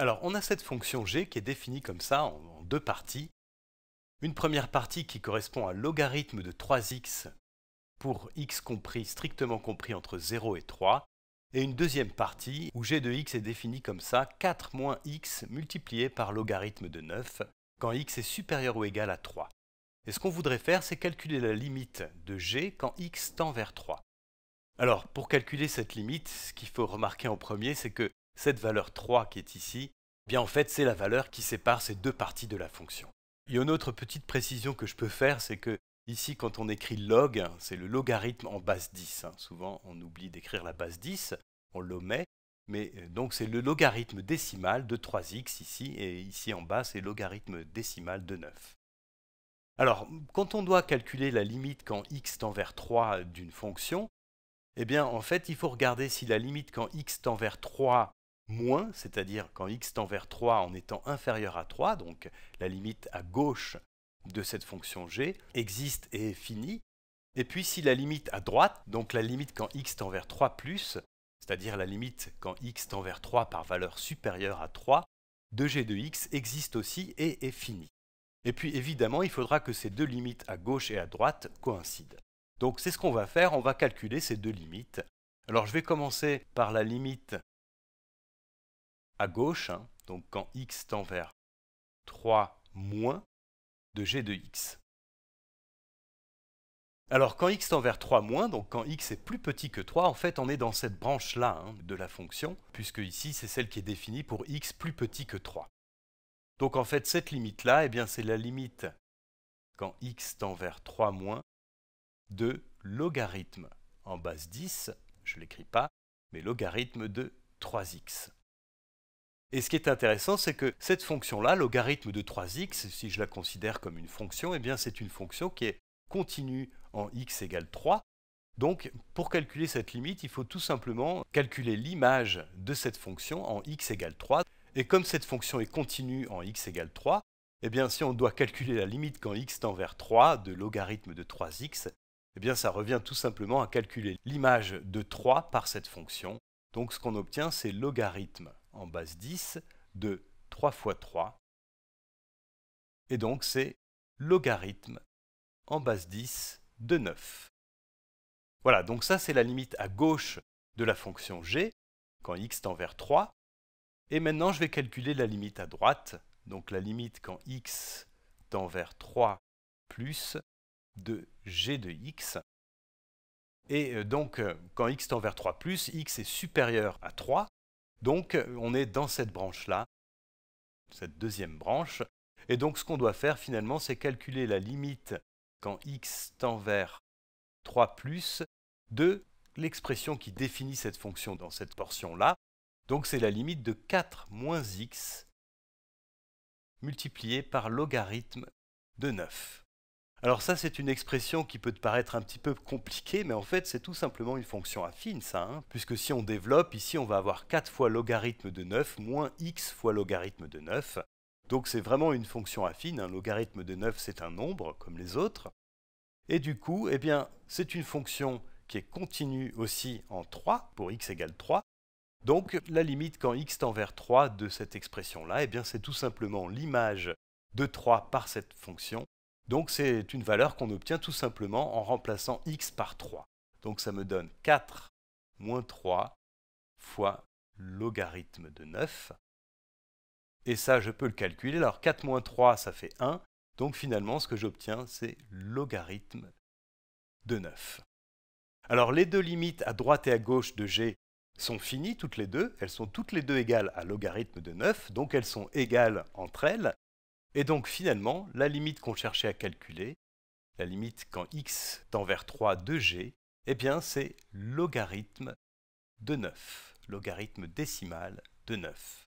Alors, on a cette fonction g qui est définie comme ça en deux parties. Une première partie qui correspond à logarithme de 3x pour x compris, strictement compris entre 0 et 3, et une deuxième partie où g de x est définie comme ça, 4 moins x multiplié par logarithme de 9, quand x est supérieur ou égal à 3. Et ce qu'on voudrait faire, c'est calculer la limite de g quand x tend vers 3. Alors, pour calculer cette limite, ce qu'il faut remarquer en premier, c'est que cette valeur 3 qui est ici, eh bien en fait c'est la valeur qui sépare ces deux parties de la fonction. Il y a une autre petite précision que je peux faire, c'est que ici quand on écrit log, hein, c'est le logarithme en base 10. Hein. Souvent on oublie d'écrire la base 10, on l'omet, mais euh, donc c'est le logarithme décimal de 3x ici, et ici en bas c'est le logarithme décimal de 9. Alors, quand on doit calculer la limite quand x tend vers 3 d'une fonction, eh bien en fait il faut regarder si la limite quand x tend vers 3 moins, c'est-à-dire quand x tend vers 3 en étant inférieur à 3, donc la limite à gauche de cette fonction g, existe et est finie. Et puis si la limite à droite, donc la limite quand x tend vers 3 plus, c'est-à-dire la limite quand x tend vers 3 par valeur supérieure à 3, de g de x existe aussi et est finie. Et puis évidemment, il faudra que ces deux limites à gauche et à droite coïncident. Donc c'est ce qu'on va faire, on va calculer ces deux limites. Alors je vais commencer par la limite à gauche, hein, donc quand x tend vers 3 moins de g de x. Alors quand x tend vers 3 moins, donc quand x est plus petit que 3, en fait on est dans cette branche-là hein, de la fonction, puisque ici c'est celle qui est définie pour x plus petit que 3. Donc en fait cette limite-là, eh bien c'est la limite quand x tend vers 3 moins de logarithme en base 10, je ne l'écris pas, mais logarithme de 3x. Et ce qui est intéressant, c'est que cette fonction-là, logarithme de 3x, si je la considère comme une fonction, eh bien c'est une fonction qui est continue en x égale 3. Donc pour calculer cette limite, il faut tout simplement calculer l'image de cette fonction en x égale 3. Et comme cette fonction est continue en x égale 3, eh bien si on doit calculer la limite quand x tend vers 3 de logarithme de 3x, eh bien ça revient tout simplement à calculer l'image de 3 par cette fonction donc ce qu'on obtient, c'est logarithme en base 10 de 3 fois 3. Et donc c'est logarithme en base 10 de 9. Voilà, donc ça c'est la limite à gauche de la fonction g, quand x tend vers 3. Et maintenant je vais calculer la limite à droite, donc la limite quand x tend vers 3 plus de g de x. Et euh, donc, euh, quand x tend vers 3, x est supérieur à 3. Donc, euh, on est dans cette branche-là, cette deuxième branche. Et donc, ce qu'on doit faire finalement, c'est calculer la limite quand x tend vers 3 de l'expression qui définit cette fonction dans cette portion-là. Donc, c'est la limite de 4 moins x multiplié par logarithme de 9. Alors ça, c'est une expression qui peut te paraître un petit peu compliquée, mais en fait, c'est tout simplement une fonction affine, ça. Hein. Puisque si on développe, ici, on va avoir 4 fois logarithme de 9 moins x fois logarithme de 9. Donc c'est vraiment une fonction affine. Un hein. logarithme de 9, c'est un nombre, comme les autres. Et du coup, eh bien, c'est une fonction qui est continue aussi en 3, pour x égale 3. Donc la limite quand x tend vers 3 de cette expression-là, eh bien c'est tout simplement l'image de 3 par cette fonction donc c'est une valeur qu'on obtient tout simplement en remplaçant x par 3. Donc ça me donne 4 moins 3 fois logarithme de 9. Et ça, je peux le calculer. Alors 4 moins 3, ça fait 1. Donc finalement, ce que j'obtiens, c'est logarithme de 9. Alors les deux limites à droite et à gauche de g sont finies toutes les deux. Elles sont toutes les deux égales à logarithme de 9, donc elles sont égales entre elles. Et donc finalement, la limite qu'on cherchait à calculer, la limite quand x tend vers 3 de g, eh bien c'est logarithme de 9, logarithme décimal de 9.